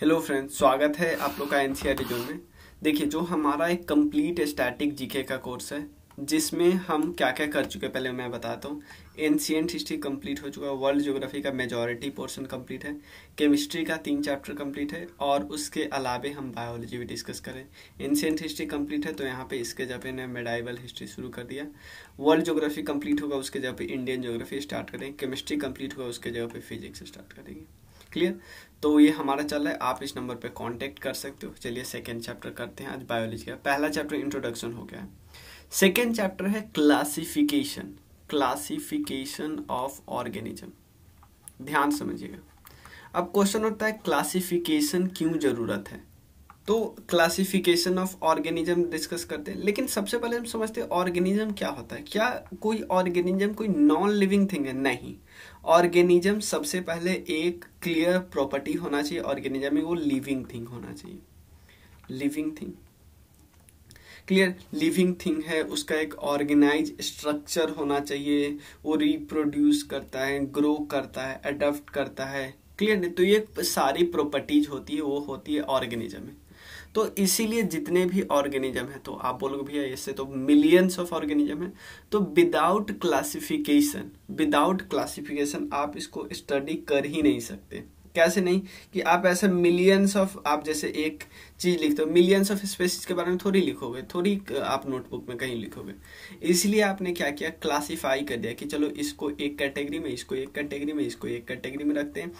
hello friends स्वागत है आप लोग का एन सी टी में देखिए जो हमारा एक कंप्लीट स्टैटिक जीके का कोर्स है जिसमें हम क्या क्या कर चुके पहले मैं बताता हूँ एनशियंट हिस्ट्री कंप्लीट हो चुका है वर्ल्ड ज्योग्राफी का मेजॉरिटी पोर्शन कंप्लीट है केमिस्ट्री का तीन चैप्टर कंप्लीट है और उसके अलावे हम बायोलॉजी भी डिस्कस करें एनशियंट हिस्ट्री कंप्लीट है तो यहाँ पे इसके जगह ने मेडाइवल हिस्ट्री शुरू कर दिया वर्ल्ड ज्योग्राफी कंप्लीट होगा उसके जगह इंडियन ज्योग्राफी स्टार्ट करें केमिस्ट्री कंप्लीट होगा उसके जगह पर फिजिक्स स्टार्ट करेंगे क्लियर तो ये हमारा चल रहा है आप इस नंबर पे कांटेक्ट कर सकते हो चलिए सेकेंड चैप्टर करते हैं आज बायोलॉजी का पहला चैप्टर इंट्रोडक्शन हो गया है सेकेंड चैप्टर है क्लासिफिकेशन क्लासिफिकेशन ऑफ ऑर्गेनिज्म ध्यान समझिएगा अब क्वेश्चन होता है क्लासिफिकेशन क्यों ज़रूरत है तो क्लासिफिकेशन ऑफ ऑर्गेनिज्म डिस्कस करते हैं लेकिन सबसे पहले हम समझते हैं ऑर्गेनिज्म क्या होता है क्या कोई ऑर्गेनिज्म कोई नॉन लिविंग थिंग है नहीं ऑर्गेनिज्म सबसे पहले एक क्लियर प्रॉपर्टी होना चाहिए ऑर्गेनिज्म में वो लिविंग थिंग होना चाहिए living thing clear living thing है उसका एक ऑर्गेनाइज स्ट्रक्चर होना चाहिए वो रिप्रोड्यूस करता है ग्रो करता है अडोप्ट करता है क्लियर नहीं तो ये सारी प्रॉपर्टीज होती है वो होती है ऑर्गेनिज्म में तो इसीलिए जितने भी ऑर्गेनिज्म हैं तो आप बोलोगे भैया इससे तो मिलियंस ऑफ ऑर्गेनिज्म हैं तो विदाउट क्लासिफिकेशन विदाउट क्लासिफिकेशन आप इसको स्टडी कर ही नहीं सकते कैसे नहीं कि आप ऐसे मिलियंस ऑफ आप जैसे एक चीज लिखते हो मिलियंस ऑफ स्पेसिस के बारे में थोड़ी लिखोगे थोड़ी आप नोटबुक में कहीं लिखोगे इसलिए आपने क्या किया क्लासिफाई कर दिया कि चलो इसको एक कैटेगरी में इसको एक कैटेगरी में इसको एक कैटेगरी में रखते हैं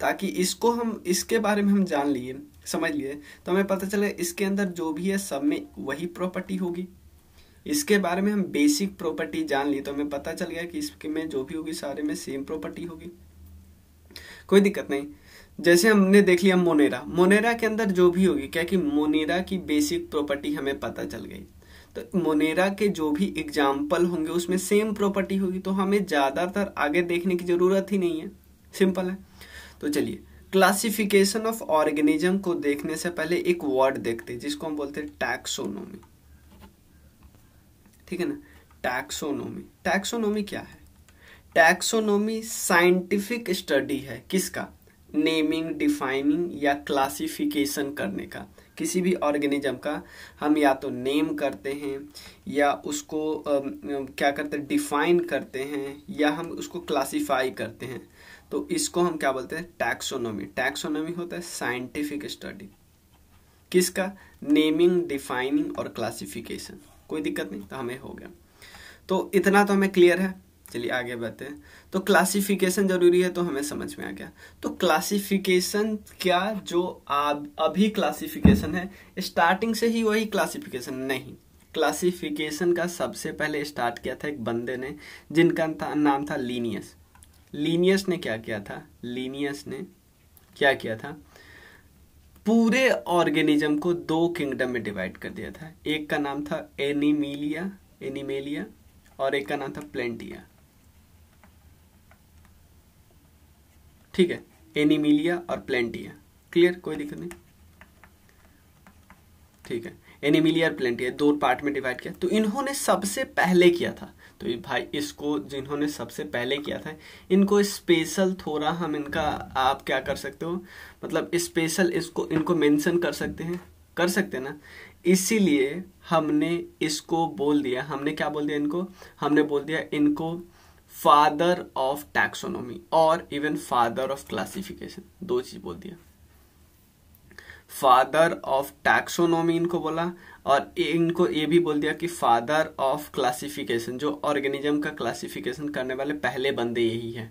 ताकि इसको हम इसके बारे में हम जान लिए समझ लिए तो हमें पता चला इसके अंदर जो भी है सब में वही प्रॉपर्टी होगी इसके बारे में हम बेसिक प्रॉपर्टी जान ली तो हमें पता चल गया कि इसके में जो भी होगी सारे में सेम प्रॉपर्टी होगी कोई दिक्कत नहीं जैसे हमने देख लिया मोनेरा मोनेरा के अंदर जो भी होगी क्या कि मोनेरा की बेसिक प्रॉपर्टी हमें पता चल गई तो मोनेरा के जो भी एग्जाम्पल होंगे उसमें सेम प्रॉपर्टी होगी तो हमें ज़्यादातर आगे देखने की ज़रूरत ही नहीं है सिंपल है तो चलिए क्लासिफिकेशन ऑफ ऑर्गेनिज्म को देखने से पहले एक वर्ड देखते हैं जिसको हम बोलते हैं टैक्सोनोमी ठीक है ना टैक्सोनोमी टैक्सोनोमी क्या है टैक्सोनोमी साइंटिफिक स्टडी है किसका नेमिंग डिफाइनिंग या क्लासिफिकेशन करने का किसी भी ऑर्गेनिज्म का हम या तो नेम करते हैं या उसको क्या करते हैं डिफाइन करते हैं या हम उसको क्लासिफाई करते हैं तो इसको हम क्या बोलते हैं टैक्सोनॉमी टैक्सोनॉमी होता है साइंटिफिक स्टडी किसका नेमिंग डिफाइनिंग और क्लासिफिकेशन कोई दिक्कत नहीं तो हमें हो गया तो इतना तो हमें क्लियर है चलिए आगे बढ़ते हैं तो क्लासिफिकेशन जरूरी है तो हमें समझ में आ गया तो क्लासिफिकेशन क्या जो आप अभी क्लासिफिकेशन है स्टार्टिंग से ही वही क्लासिफिकेशन नहीं क्लासिफिकेशन का सबसे पहले स्टार्ट किया था एक बंदे ने जिनका नाम था लीनियस लीनियस ने क्या किया था लीनियस ने क्या किया था पूरे ऑर्गेनिज्म को दो किंगडम में डिवाइड कर दिया था एक का नाम था एनिमीलिया एनिमेलिया और एक का नाम था प्लेंटिया ठीक है एनिमिलिया और प्लेंटिया क्लियर कोई दिक्कत नहीं ठीक है एनिमिलिया और प्लेंटिया दो पार्ट में डिवाइड किया तो इन्होंने सबसे पहले किया था तो ये भाई इसको जिन्होंने सबसे पहले किया था इनको स्पेशल थोड़ा हम इनका आप क्या कर सकते हो मतलब स्पेशल इसको इनको मेंशन कर सकते हैं कर सकते हैं ना इसीलिए हमने इसको बोल दिया हमने क्या बोल दिया इनको हमने बोल दिया इनको फादर ऑफ टैक्सोनोमी और इवन फादर ऑफ क्लासिफिकेशन दो चीज़ बोल दिया फादर ऑफ टैक्सोनोमी इनको बोला और इनको ये भी बोल दिया कि फादर ऑफ क्लासिफिकेशन जो ऑर्गेनिज्म का क्लासिफिकेशन करने वाले पहले बंदे यही है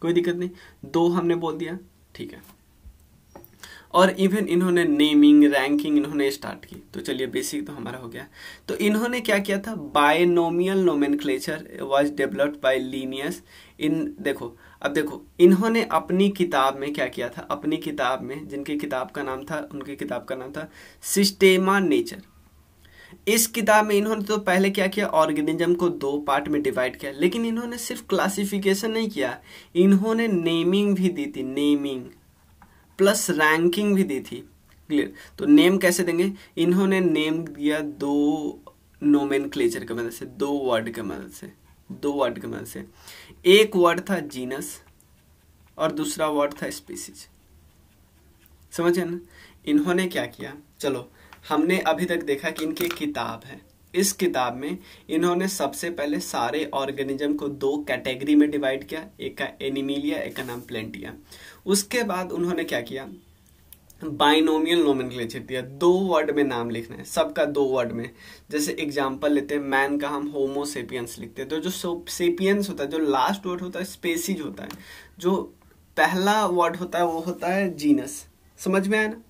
कोई दिक्कत नहीं दो हमने बोल दिया ठीक है और इवन इन्होंने नेमिंग रैंकिंग इन्होंने स्टार्ट की तो चलिए बेसिक तो हमारा हो गया तो इन्होंने क्या किया था binomial nomenclature was developed by Linnaeus in देखो अब देखो इन्होंने अपनी किताब में क्या किया था अपनी किताब में जिनकी किताब का नाम था उनकी किताब का नाम था सिस्टेमा नेचर इस किताब में इन्होंने तो पहले क्या किया ऑर्गेनिज्म को दो पार्ट में डिवाइड किया लेकिन इन्होंने सिर्फ क्लासिफिकेशन नहीं किया इन्होंने नेमिंग भी दी थी नेमिंग प्लस रैंकिंग भी दी थी क्लियर तो नेम कैसे देंगे इन्होंने नेम दिया दो नोमेन के मदद से दो वर्ड के मदद से दो वर्ड के मन से एक वर्ड था जीनस और दूसरा वर्ड था स्पीसीज समझे ना इन्होंने क्या किया चलो हमने अभी तक देखा कि इनकी किताब है इस किताब में इन्होंने सबसे पहले सारे ऑर्गेनिज्म को दो कैटेगरी में डिवाइड किया एक का एनिमिलिया एक का नाम प्लेंटिया उसके बाद उन्होंने क्या किया बाइनोमियल नोमेनक्लेचर दिया दो वर्ड में नाम लिखना है सबका दो वर्ड में जैसे एग्जांपल लेते हैं मैन का हम होमोसेपियंस लिखते हैं तो जो सेपियंस होता है जो लास्ट वर्ड होता है स्पेसिज होता है जो पहला वर्ड होता है वो होता है जीनस समझ में आया ना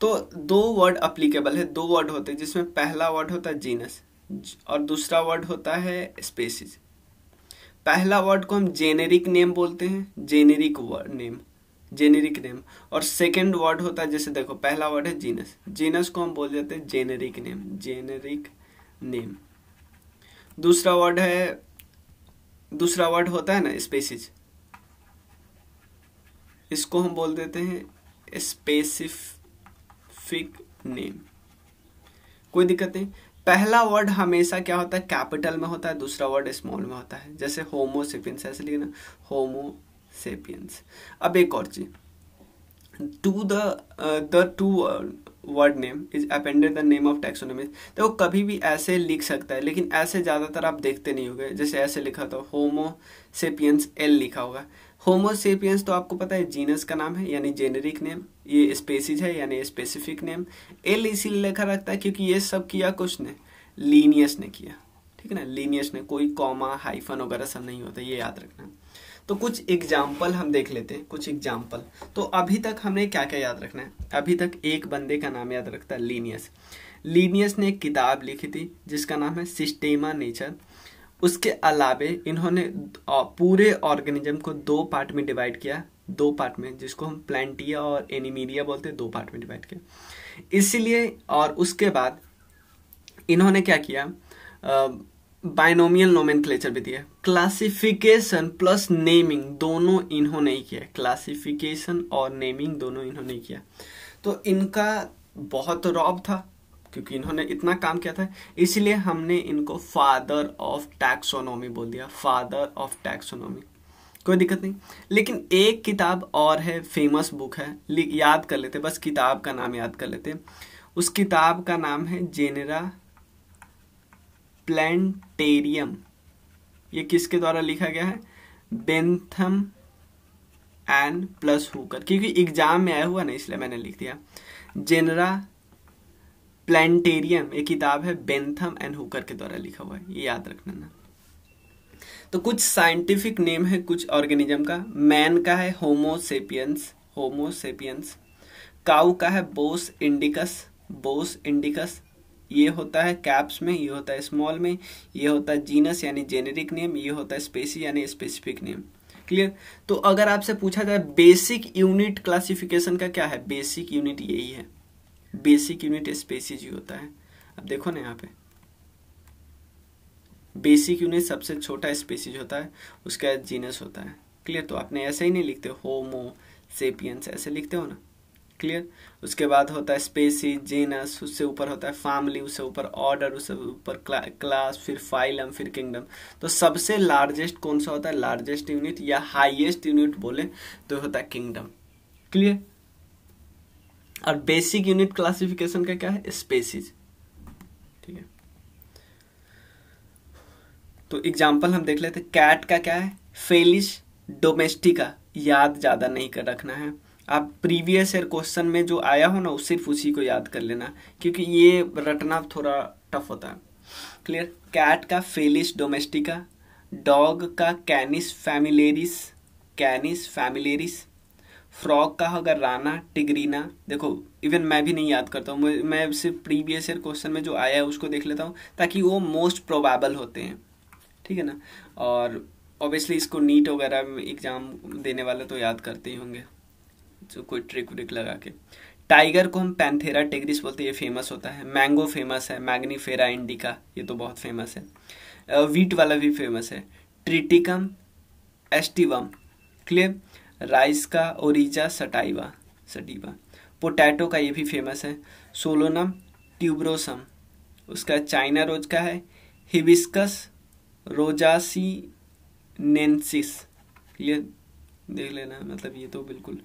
तो दो वर्ड अप्लीकेबल है दो वर्ड होते हैं जिसमें पहला वर्ड होता है जीनस और दूसरा वर्ड होता है स्पेसिज पहला वर्ड को हम जेनेरिक नेम बोलते हैं generic word name generic name और सेकेंड वर्ड होता है जैसे देखो पहला वर्ड है जीनस जीनस को हम बोल देते हैं जेनेरिक नेम जेनेरिक नेम दूसरा वर्ड है दूसरा वर्ड होता है ना स्पेसिज इसको हम बोल देते हैं स्पेसिफिक नेम कोई दिक्कत नहीं पहला वर्ड हमेशा क्या होता है कैपिटल में होता है दूसरा वर्ड स्मॉल में होता है जैसे होमोसिपिन्स ऐसे लिखना होमो सेपियंस अब एक और चीज to the the two word name is appended the name of taxonomy तो कभी भी ऐसे लिख सकता है लेकिन ऐसे ज़्यादातर आप देखते नहीं होंगे जैसे ऐसे लिखा तो होमो सेपियंस एल लिखा होगा होमोसेपियंस तो आपको पता है जीनस का नाम है यानी जेनेरिक नेम ये स्पेसिज है यानी स्पेसिफिक नेम एल इसीलिए लिखा रखता है क्योंकि ये सब किया कुछ ने लीनियस ने किया ठीक है ना लीनियस ने कोई कॉमा हाइफन वगैरह सब नहीं होता ये याद रखना तो कुछ एग्जाम्पल हम देख लेते हैं कुछ एग्जाम्पल तो अभी तक हमने क्या क्या याद रखना है अभी तक एक बंदे का नाम याद रखता है लीनियस लीनियस ने एक किताब लिखी थी जिसका नाम है सिस्टेमा नेचर उसके अलावे इन्होंने पूरे ऑर्गेनिज्म को दो पार्ट में डिवाइड किया दो पार्ट में जिसको हम प्लान्टिया और एनिमीरिया बोलते हैं दो पार्ट में डिवाइड किया इसीलिए और उसके बाद इन्होंने क्या किया बाइनोमियल नोमेनक्लेचर भी दिया क्लासिफिकेशन प्लस नेमिंग दोनों इन्होंने ही किया क्लासिफिकेशन और नेमिंग दोनों इन्होंने किया तो इनका बहुत रॉब था क्योंकि इन्होंने इतना काम किया था इसलिए हमने इनको फादर ऑफ टैक्सोनॉमी बोल दिया फादर ऑफ टैक्सोनॉमी कोई दिक्कत नहीं लेकिन एक किताब और है फेमस बुक है याद कर लेते बस किताब का नाम याद कर लेते उस किताब का नाम है जेनेरा प्लान्टेरियम ये किसके द्वारा लिखा गया है बेंथम एन प्लस हुकर क्योंकि एग्जाम में आया हुआ ना इसलिए मैंने लिख दिया जेनरा प्लान्टेरियम एक किताब है बेंथम एंड हुकर के द्वारा लिखा हुआ है ये याद रखना ना तो कुछ साइंटिफिक नेम है कुछ ऑर्गेनिज्म का मैन का है होमोसेपियंस होमोसेपियंस काउ का है बोस इंडिकस बोस इंडिकस ये होता है कैप्स में ये होता है स्मॉल में ये होता है जीनस यानी जेनेरिक नेम ये होता है स्पेसी यानी स्पेसिफिक नेम क्लियर तो अगर आपसे पूछा जाए बेसिक यूनिट क्लासिफिकेशन का क्या है बेसिक यूनिट यही है बेसिक यूनिट स्पेसीज ही होता है अब देखो ना यहाँ पे बेसिक यूनिट सबसे छोटा स्पेसीज होता है उसका जीनस होता है क्लियर तो आपने ऐसे ही नहीं लिखते होमो सेपियंस ऐसे लिखते हो ना क्लियर उसके बाद होता है स्पेसी जेनस उससे ऊपर होता है फैमिली उससे ऊपर ऑर्डर उससे ऊपर क्ला, क्लास फिर फाइलम फिर किंगडम तो सबसे लार्जेस्ट कौन सा होता है लार्जेस्ट यूनिट या हाइएस्ट यूनिट बोले तो होता है किंगडम क्लियर और बेसिक यूनिट क्लासिफिकेशन का क्या है स्पेसिस ठीक है तो एग्जाम्पल हम देख लेते कैट का क्या है फेलिश डोमेस्टिका याद ज़्यादा नहीं कर रखना है आप प्रीवियस ईयर क्वेश्चन में जो आया हो ना उस सिर्फ उसी को याद कर लेना क्योंकि ये रटना थोड़ा टफ होता है क्लियर कैट का फेलिस डोमेस्टिका डॉग का कैनिस फैमिलेरिस कैनिस फैमिलेरिस फ्रॉग का होगा राना टिगरीना देखो इवन मैं भी नहीं याद करता हूँ मैं सिर्फ प्रीवियस ईयर क्वेश्चन में जो आया है उसको देख लेता हूँ ताकि वो मोस्ट प्रोबेबल होते हैं ठीक है ना और ऑब्वियसली इसको नीट वगैरह एग्ज़ाम देने वाले तो याद करते ही होंगे जो कोई ट्रिक व्रिक लगा के टाइगर को हम पैंथेरा टेगरिस बोलते हैं ये फेमस होता है मैंगो फेमस है मैग्नीफेरा इंडिका ये तो बहुत फेमस है वीट वाला भी फेमस है ट्रिटिकम एस्टिवम क्लियर राइस का ओरिजा सटाइवा सटीवा पोटैटो का ये भी फेमस है सोलोनम ट्यूब्रोसम उसका चाइना रोज का है हिबिस्कस रोजासी नेंसिस क्लियर देख लेना मतलब ये तो बिल्कुल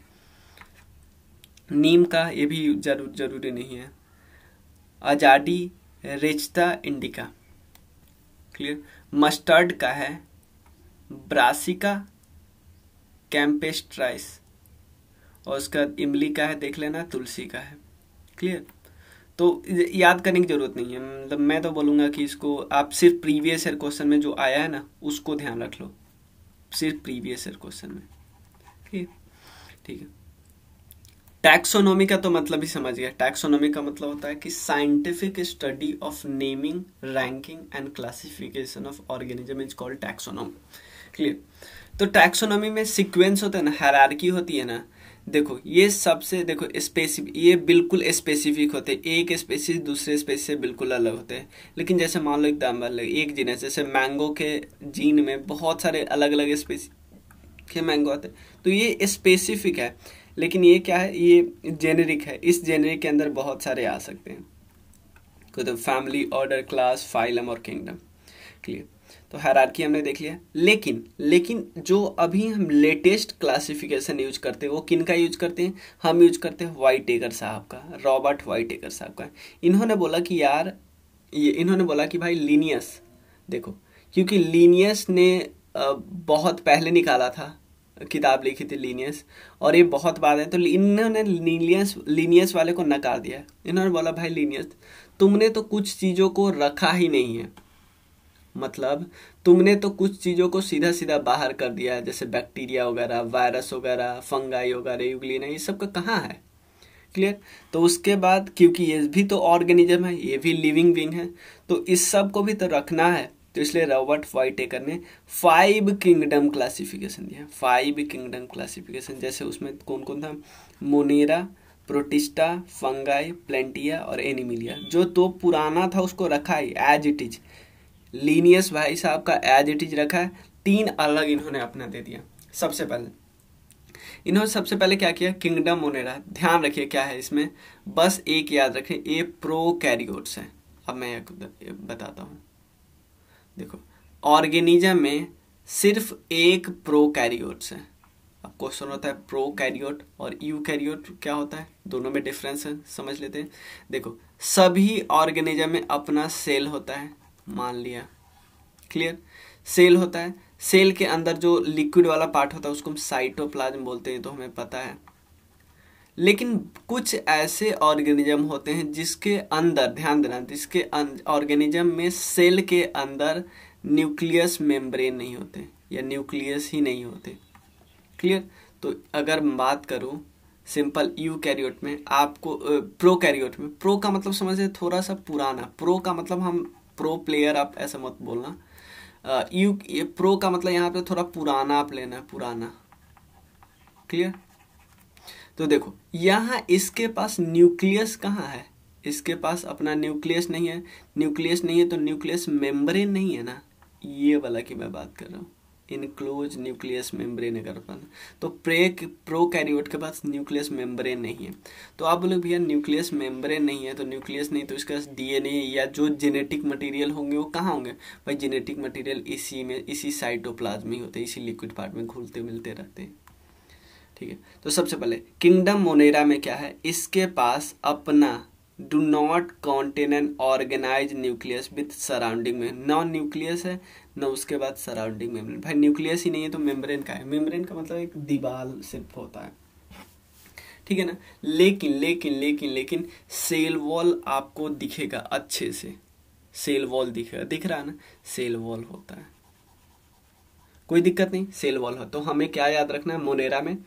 नीम का ये भी जरूर जरूरी नहीं है आजादी रेचता इंडिका क्लियर मस्टर्ड का है ब्रासिका कैम्पेस्ट्राइस और उसका इमली का है देख लेना तुलसी का है क्लियर तो याद करने की ज़रूरत नहीं है मतलब मैं तो बोलूँगा कि इसको आप सिर्फ प्रीवियस ईयर क्वेश्चन में जो आया है ना उसको ध्यान रख लो सिर्फ प्रीवियस ईयर क्वेश्चन में ठीक है ठीक है टैक्सोनॉमी का तो मतलब ही समझ गया टैक्सोनॉमी का मतलब होता है कि scientific study of naming ranking and classification of organism is called taxonomy clear तो टैक्सोनॉमी में सीक्वेंस होता है ना हैरारकी होती है ना देखो ये सबसे देखो स्पेसिफिक ये बिल्कुल स्पेसिफिक होते हैं एक स्पेसिस दूसरे स्पेस से बिल्कुल अलग होते हैं लेकिन जैसे मान लो अलग एक जीन है जैसे मैंगो के जीन में बहुत सारे अलग अलग स्पेसी के मैंगो आते हैं तो ये स्पेसिफिक है लेकिन ये क्या है ये जेनेरिक है इस जेनेरिक के अंदर बहुत सारे आ सकते हैं तो फैमिली ऑर्डर क्लास फाइलम और किंगडम क्लियर तो हैरारकी हमने देख लिया लेकिन लेकिन जो अभी हम लेटेस्ट क्लासिफिकेशन यूज करते हैं वो किन का यूज करते हैं हम यूज करते हैं वाइट एगर साहब का रॉबर्ट वाइट एगर साहब का इन्होंने बोला कि यार ये इन्होंने बोला कि भाई लीनियस देखो क्योंकि लीनियस ने बहुत पहले निकाला था किताब लिखी थी लीनियस और ये बहुत बार है तो इन्होंने लीनियस लीनियस वाले को नकार दिया इन्होंने बोला भाई लीनियस तुमने तो कुछ चीज़ों को रखा ही नहीं है मतलब तुमने तो कुछ चीज़ों को सीधा सीधा बाहर कर दिया है जैसे बैक्टीरिया वगैरह वायरस वगैरह फंगाई वगैरह यूग्लिना ये सब का कहाँ है क्लियर तो उसके बाद क्योंकि ये भी तो ऑर्गेनिज्म है ये भी लिविंग विंग है तो इस सब को भी तो रखना है तो इसलिए रॉबर्ट वाइटेकर ने फाइव किंगडम क्लासिफिकेशन दिया फाइव किंगडम क्लासिफिकेशन जैसे उसमें कौन कौन था मोनेरा प्रोटिस्टा फंगाई प्लेंटिया और एनिमिलिया जो तो पुराना था उसको रखा ही एज इट इज लीनियस भाई साहब का एज इट इज रखा है तीन अलग इन्होंने अपना दे दिया सबसे पहले इन्होंने सबसे पहले क्या किया किंगडम मोनेरा ध्यान रखिए क्या है इसमें बस एक याद रखें ये प्रो कैरियोट्स है अब मैं बताता हूँ देखो ऑर्गेनिजम में सिर्फ एक प्रोकैरियोट्स है अब क्वेश्चन होता है प्रोकैरियोट और यूकैरियोट क्या होता है दोनों में डिफरेंस है समझ लेते हैं देखो सभी ऑर्गेनिजम में अपना सेल होता है मान लिया क्लियर सेल होता है सेल के अंदर जो लिक्विड वाला पार्ट होता है उसको हम साइटोप्लाज्म बोलते हैं तो हमें पता है लेकिन कुछ ऐसे ऑर्गेनिज्म होते हैं जिसके अंदर ध्यान देना जिसके ऑर्गेनिज्म अं-, में सेल के अंदर न्यूक्लियस मेम्ब्रेन नहीं होते या न्यूक्लियस ही नहीं होते क्लियर तो अगर बात करूँ सिंपल यू कैरियोट में आपको प्रो कैरियोट में प्रो का मतलब समझे थोड़ा सा पुराना प्रो का मतलब हम प्रो प्लेयर आप ऐसा मत बोलना यू प्रो का मतलब यहाँ पे थोड़ा पुराना आप लेना है पुराना क्लियर तो देखो यहाँ इसके पास न्यूक्लियस कहाँ है इसके पास अपना न्यूक्लियस नहीं है न्यूक्लियस नहीं है तो न्यूक्लियस मेम्ब्रेन नहीं है ना ये वाला की मैं बात कर रहा हूँ इनक्लोज न्यूक्लियस मेम्ब्रेन अगर अपन तो प्रे प्रो कैरियोट के पास न्यूक्लियस मेम्ब्रेन नहीं है तो आप बोले भैया न्यूक्लियस मेम्ब्रेन नहीं है तो न्यूक्लियस नहीं तो इसके एन ए या जो जेनेटिक मटेरियल होंगे वो कहाँ होंगे भाई जेनेटिक मटेरियल इसी में इसी साइटोप्लाज्म में होते हैं इसी लिक्विड पार्ट में घुलते मिलते रहते हैं ठीक है तो सबसे पहले किंगडम मोनेरा में क्या है इसके पास अपना do not contain an organize nucleus with surrounding में नॉन न्यूक्लियस है न उसके बाद सराउंडिंग मेम्ब्रेन भाई न्यूक्लियस ही नहीं है तो मेम्ब्रेन का है मेम्ब्रेन का मतलब एक दीवार सिर्फ होता है ठीक है ना लेकिन लेकिन लेकिन लेकिन सेल वॉल आपको दिखेगा अच्छे से सेल वॉल दिखेगा दिख रहा है ना सेल वॉल होता है कोई दिक्कत नहीं सेल वॉल हो तो हमें क्या याद रखना है मोनेरा में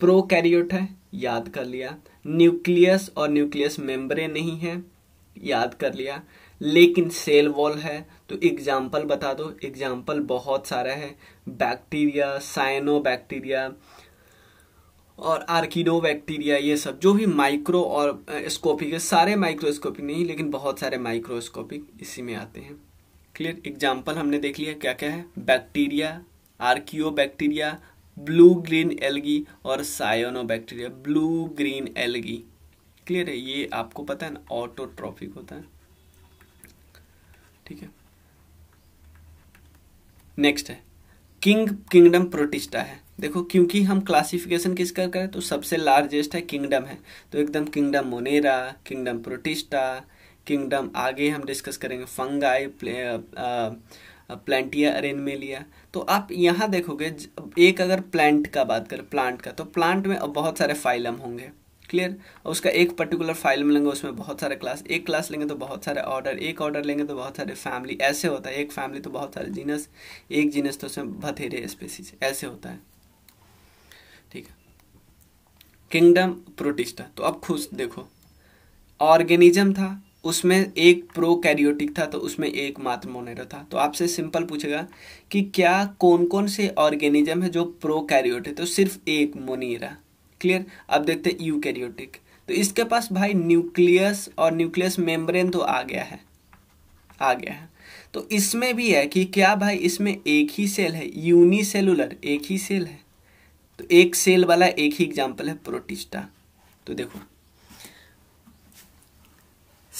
प्रोकैरियोट है याद कर लिया न्यूक्लियस और न्यूक्लियस मेम्ब्रेन नहीं है याद कर लिया लेकिन सेल वॉल है तो एग्जाम्पल बता दो एग्जाम्पल बहुत सारा है बैक्टीरिया साइनो बैक्टीरिया और आर्किडो बैक्टीरिया ये सब जो भी माइक्रो और स्कोपिक है सारे माइक्रोस्कोपिक नहीं लेकिन बहुत सारे माइक्रोस्कोपिक इसी में आते हैं क्लियर एग्जाम्पल हमने देख लिया क्या क्या है bacteria archaeo bacteria blue green algae और bacteria blue green algae clear है ये आपको पता है ना ऑटोट्रॉफिक होता है ठीक है नेक्स्ट है किंग किंगडम प्रोटिस्टा है देखो क्योंकि हम क्लासिफिकेशन किसका करें तो सबसे लार्जेस्ट है किंगडम है तो एकदम kingdom Monera kingdom Protista kingdom आगे हम डिस्कस करेंगे फंगाई प्लांटिया अरेन में लिया तो आप यहाँ देखोगे एक अगर प्लांट का बात करें प्लांट का तो प्लांट में अब बहुत सारे फाइलम होंगे क्लियर और उसका एक पर्टिकुलर फाइल में लेंगे उसमें बहुत सारे क्लास एक क्लास लेंगे तो बहुत सारे ऑर्डर एक ऑर्डर लेंगे तो बहुत सारे फैमिली ऐसे होता है एक फैमिली तो बहुत सारे जीनस एक जीनस तो उसमें बथेरे स्पेसीज ऐसे होता है ठीक है किंगडम प्रोटिस्टा तो अब खुश देखो ऑर्गेनिज्म था उसमें एक प्रो कैरियोटिक था तो उसमें एक मात्र मोनेरो था तो आपसे सिंपल पूछेगा कि क्या कौन कौन से ऑर्गेनिज्म है जो प्रो कैरियोटिक तो सिर्फ एक मोनेरा क्लियर अब देखते हैं यू कैरियोटिक तो इसके पास भाई न्यूक्लियस और न्यूक्लियस मेम्ब्रेन तो आ गया है आ गया है तो इसमें भी है कि क्या भाई इसमें एक ही सेल है यूनिसेलुलर एक ही सेल है तो एक सेल वाला एक ही एग्जाम्पल है प्रोटिस्टा तो देखो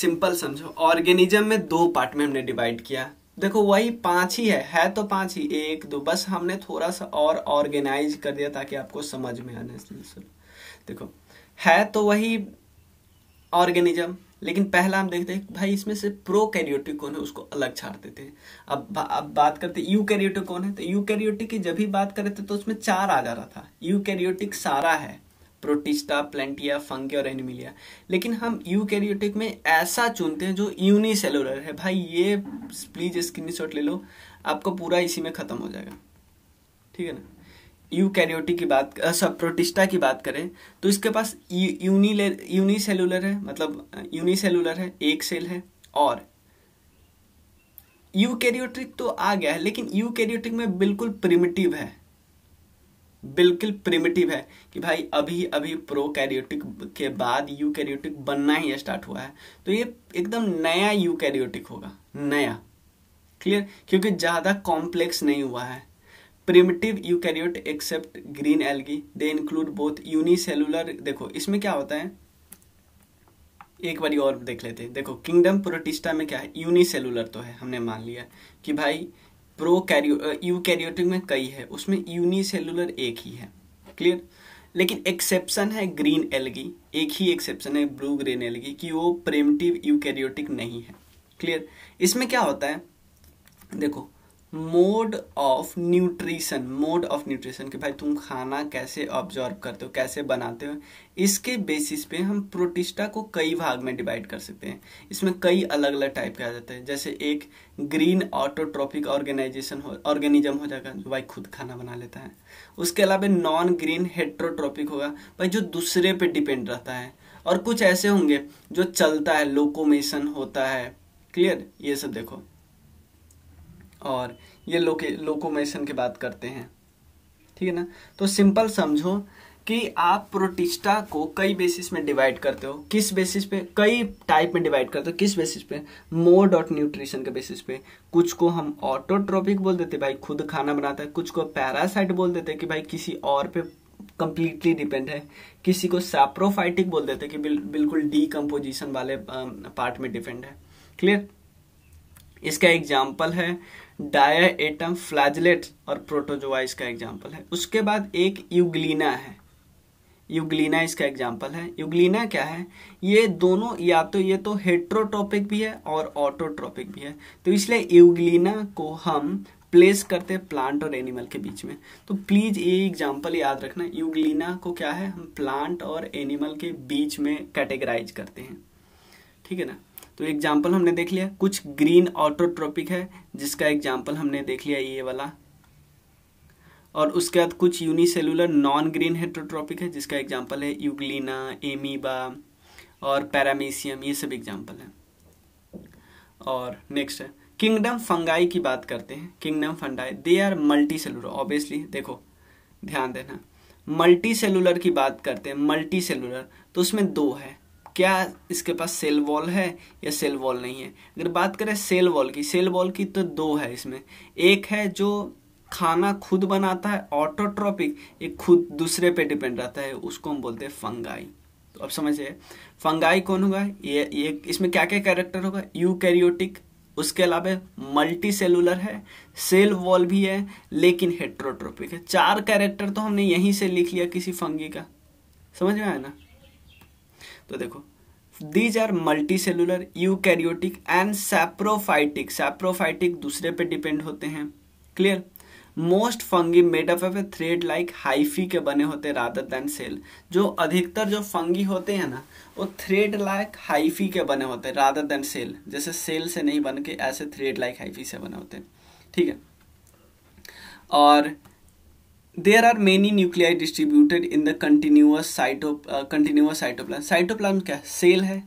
सिंपल समझो ऑर्गेनिज्म में दो पार्ट में हमने डिवाइड किया देखो वही पांच ही है है तो पांच ही एक दो बस हमने थोड़ा सा और ऑर्गेनाइज कर दिया ताकि आपको समझ में आने देखो है तो वही ऑर्गेनिज्म लेकिन पहला हम देखते हैं भाई इसमें से प्रो कैरियोटिक कौन है उसको अलग छाड़ देते हैं अब बा, अब बात करते यू कैरियोटिक कौन है तो यू कैरियोटिक की जब भी बात करते तो, तो उसमें चार आ जा रहा था यू कैरियोटिक सारा है प्रोटिस्टा प्लेंटिया फंगी और एनिमिलिया लेकिन हम यूकैरियोटिक में ऐसा चुनते हैं जो यूनिसेलुलर है भाई ये प्लीज स्क्रीनशॉट ले लो आपको पूरा इसी में ख़त्म हो जाएगा ठीक है ना यू कैरियोटिक की बात सब प्रोटिस्टा की बात करें तो इसके पास यूनिसेलुलर है मतलब यूनिसेलुलर है एक सेल है और यू तो आ गया है लेकिन यू में बिल्कुल प्रिमिटिव है बिल्कुल प्रिमिटिव है कि भाई अभी अभी प्रो कैरियोटिक के बाद यू कैरियोटिक बनना ही स्टार्ट हुआ है तो ये एकदम नया यू कैरियोटिक होगा नया क्लियर क्योंकि ज़्यादा कॉम्प्लेक्स नहीं हुआ है primitive eukaryote except green algae they include both unicellular देखो इसमें क्या होता है एक बारी और देख लेते हैं देखो किंगडम प्रोटिस्टा में क्या है यूनिसेलुलर तो है हमने मान लिया कि भाई प्रो कैरियो कैरियोटिक में कई है उसमें यूनिसेलुलर एक ही है क्लियर लेकिन एक्सेप्शन है ग्रीन एलगी एक ही एक्सेप्शन है ब्लू ग्रीन एलगी कि वो प्रेमटिव यूकैरियोटिक नहीं है क्लियर इसमें क्या होता है देखो mode of nutrition mode of nutrition कि भाई तुम खाना कैसे ऑब्जॉर्व करते हो कैसे बनाते हो इसके बेसिस पे हम प्रोटिस्टा को कई भाग में डिवाइड कर सकते हैं इसमें कई अलग अलग टाइप के आ जाते हैं जैसे एक ग्रीन ऑटोट्रॉपिक ऑर्गेनाइजेशन हो ऑर्गेनिज्म हो जाएगा जो भाई खुद खाना बना लेता है उसके अलावा नॉन ग्रीन हेट्रोट्रॉपिक होगा भाई जो दूसरे पे डिपेंड रहता है और कुछ ऐसे होंगे जो चलता है लोकोमेशन होता है क्लियर ये सब देखो और ये लोके लोकोमेशन की बात करते हैं ठीक है ना तो सिंपल समझो कि आप प्रोटिस्टा को कई बेसिस में डिवाइड करते हो किस बेसिस पे कई टाइप में डिवाइड करते हो किस बेसिस पे मोड और न्यूट्रिशन के बेसिस पे कुछ को हम ऑटोट्रॉपिक बोल देते भाई खुद खाना बनाता है कुछ को पैरासाइट बोल देते कि भाई किसी और पे कंप्लीटली डिपेंड है किसी को सैप्रोफाइटिक बोल देते कि बिल, बिल्कुल डीकम्पोजिशन वाले पार्ट में डिपेंड है क्लियर इसका एग्जाम्पल है डाया एटम और प्रोटोजोआ इसका एग्जाम्पल है उसके बाद एक यूग्लिना है यूग्लिना इसका एग्जाम्पल है यूग्लिना क्या है ये दोनों या तो ये तो हेट्रोट्रॉपिक भी है और ऑटोट्रॉपिक भी है तो इसलिए यूग्लिना को हम प्लेस करते हैं प्लांट और एनिमल के बीच में तो प्लीज़ ये एग्जाम्पल याद रखना यूग्लिना को क्या है हम प्लांट और एनिमल के बीच में कैटेगराइज करते हैं ठीक है ना तो एग्जाम्पल हमने देख लिया कुछ ग्रीन ऑटोट्रॉपिक है जिसका एग्जाम्पल हमने देख लिया ये वाला और उसके बाद कुछ यूनिसेलुलर नॉन ग्रीन हेट्रोट्रॉपिक है जिसका एग्जाम्पल है यूग्लिना एमीबा और पैरामीसियम ये सब एग्जाम्पल हैं और नेक्स्ट है किंगडम फंगाई की बात करते हैं kingdom fungi they are multicellular obviously देखो ध्यान देना मल्टी सेलुलर की बात करते हैं मल्टी सेलुलर तो उसमें दो है क्या इसके पास सेल वॉल है या सेल वॉल नहीं है अगर बात करें सेल वॉल की सेल वॉल की तो दो है इसमें एक है जो खाना खुद बनाता है ऑटोट्रॉपिक ये खुद दूसरे पे डिपेंड रहता है उसको हम बोलते हैं फंगाई तो अब समझिए फंगाई कौन होगा ये ये इसमें क्या क्या कैरेक्टर होगा यूकैरियोटिक उसके अलावा मल्टी सेलुलर है सेल वॉल भी है लेकिन हेट्रोट्रोपिक है चार कैरेक्टर तो हमने यहीं से लिख लिया किसी फंगी का समझ में आया ना तो देखो these are multicellular eukaryotic and saprophytic saprophytic दूसरे पे डिपेंड होते हैं clear most fungi made up of a thread like hyphae के बने होते रादर देन सेल जो अधिकतर जो फंगी होते हैं ना वो थ्रेड लाइक हाइफी के बने होते हैं रादर देन सेल जैसे सेल से नहीं बन के ऐसे थ्रेड लाइक हाइफी से बने होते हैं ठीक है और there are many nuclei distributed in the continuous cyto uh, continuous cytoplasm cytoplasm क्या सेल है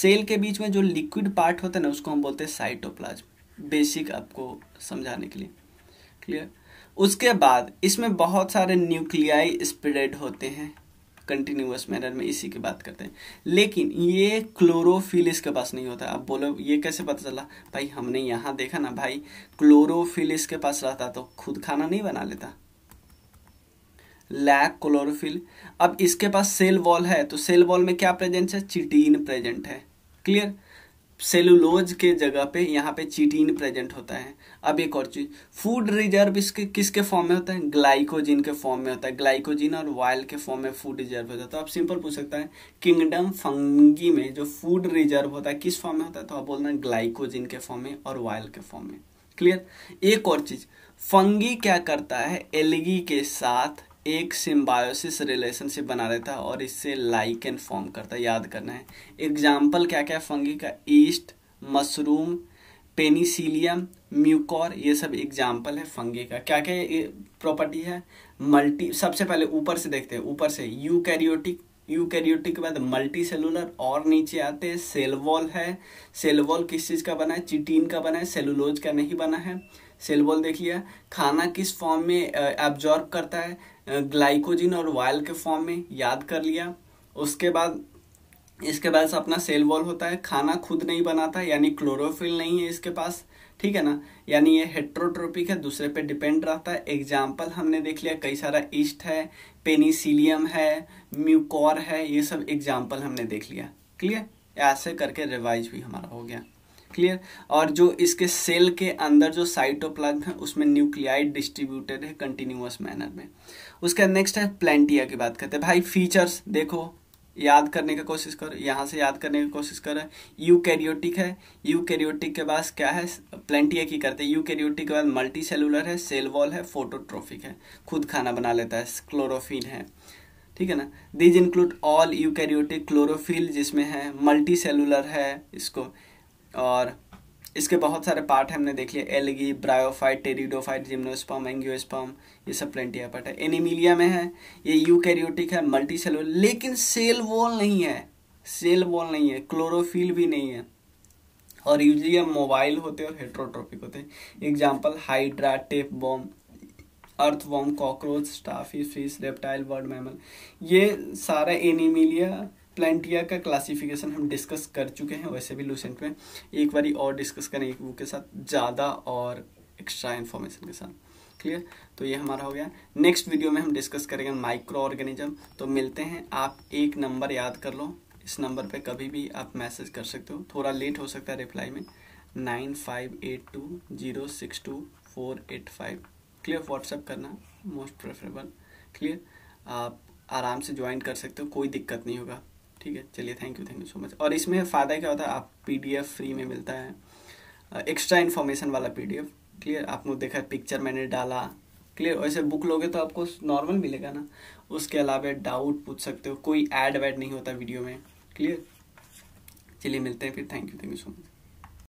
सेल के बीच में जो लिक्विड पार्ट होता है ना उसको हम बोलते हैं साइटोप्लाज्म बेसिक आपको समझाने के लिए क्लियर उसके बाद इसमें बहुत सारे न्यूक्लियाई स्प्रेड होते हैं कंटिन्यूस मैनर में इसी की बात करते हैं लेकिन ये क्लोरोफिल इसके पास नहीं होता अब बोलो ये कैसे पता चला भाई हमने यहाँ देखा ना भाई क्लोरोफिल इसके पास रहता तो खुद खाना नहीं बना लेता लैक क्लोरोफिल अब इसके पास सेल वॉल है तो सेल वॉल में क्या प्रेजेंट है चिटीन प्रेजेंट है क्लियर सेलुलोज के जगह पे यहाँ पे चिटीन प्रेजेंट होता है अब एक और चीज़ फूड रिजर्व इसके किसके फॉर्म में होता है ग्लाइकोजिन के फॉर्म में होता है ग्लाइकोजिन और वायल के फॉर्म में फूड रिजर्व होता है तो आप सिंपल पूछ सकता है किंगडम फंगी में जो फूड रिजर्व होता है किस फॉर्म में होता है तो आप बोलना ग्लाइकोजिन के फॉर्म में और वायल के फॉर्म में क्लियर एक और चीज़ फंगी क्या करता है एलगी के साथ एक सिम्बायोसिस रिलेशनशिप बना देता है और इससे लाइकन फॉर्म करता है याद करना है एग्जाम्पल क्या क्या है फंगी का ईस्ट मशरूम पेनिसिलियम म्यूकॉर ये सब एग्जाम्पल है फंगी का क्या क्या प्रॉपर्टी है मल्टी सबसे पहले ऊपर से देखते हैं ऊपर से यू कैरियोटिक यू कैरियोटिक के बाद मल्टी सेलुलर और नीचे आते हैं सेलवॉल है सेल किस चीज़ का बना है चिटीन का बना है सेलुलोज का नहीं बना है सेलवॉल देख लिया खाना किस फॉर्म में एब्जॉर्ब करता है ग्लाइकोजिन और वायल के फॉर्म में याद कर लिया उसके बाद इसके बाद अपना सेल वॉल होता है खाना खुद नहीं बनाता यानी क्लोरोफिल नहीं है इसके पास ठीक है ना यानी ये हेट्रोट्रोपिक है दूसरे पे डिपेंड रहता है एग्जाम्पल हमने देख लिया कई सारा ईस्ट है पेनिसिलियम है म्यूकोर है ये सब एग्जाम्पल हमने देख लिया क्लियर ऐसे करके रिवाइज भी हमारा हो गया क्लियर और जो इसके सेल के अंदर जो साइटोप्लाज्म है उसमें न्यूक्लियाइड डिस्ट्रीब्यूटेड है कंटिन्यूस मैनर में उसके बाद नेक्स्ट है प्लेंटिया की बात करते हैं भाई फीचर्स देखो याद करने की कोशिश करो यहाँ से याद करने की कोशिश करो यू कैरियोटिक है यू कैरियोटिक के पास क्या है प्लेंटिया की करते हैं यू कैरियोटिक के बाद मल्टी सेलुलर है सेल वॉल है फोटोट्रोफिक है खुद खाना बना लेता है क्लोरोफिन है ठीक है ना these include all eukaryotic chlorophyll जिसमें है मल्टी सेलुलर है इसको और इसके बहुत सारे पार्ट हमने देख लिए algae bryophyte pteridophyte gymnosperm angiosperm ये सब प्लेंटिया पार्ट है एनिमिलिया में है ये यूकैरियोटिक है मल्टी सेलुलर लेकिन सेल वॉल नहीं है सेल वॉल नहीं है क्लोरोफिल भी नहीं है और यूजली हम मोबाइल होते हैं और हेट्रोट्रोपिक होते हैं example hydra tapeworm earthworm cockroach starfish reptile bird mammal ये सारा एनिमिलिया प्लान्टिया का क्लासिफिकेशन हम डिस्कस कर चुके हैं वैसे भी लूसेंट में एक बारी और डिस्कस करेंगे एक बुक के साथ ज़्यादा और एक्स्ट्रा इन्फॉर्मेशन के साथ क्लियर तो ये हमारा हो गया नेक्स्ट वीडियो में हम डिस्कस करेंगे माइक्रो ऑर्गेनिज्म तो मिलते हैं आप एक नंबर याद कर लो इस नंबर पर कभी भी आप मैसेज कर सकते हो थोड़ा लेट हो सकता है रिप्लाई में nine five eight two zero six two four eight five clear WhatsApp करना मोस्ट प्रेफरेबल क्लियर आप आराम से ज्वाइन कर सकते हो कोई दिक्कत नहीं होगा ठीक है चलिए thank you thank you so much और इसमें फ़ायदा क्या होता है आप पीडीएफ फ्री में मिलता है एक्स्ट्रा इन्फॉर्मेशन वाला पीडीएफ क्लियर आपने देखा पिक्चर मैंने डाला क्लियर वैसे बुक लोगे तो आपको नॉर्मल मिलेगा ना उसके अलावा डाउट पूछ सकते हो कोई ऐड वैड नहीं होता वीडियो में क्लियर चलिए मिलते हैं फिर thank you thank you so much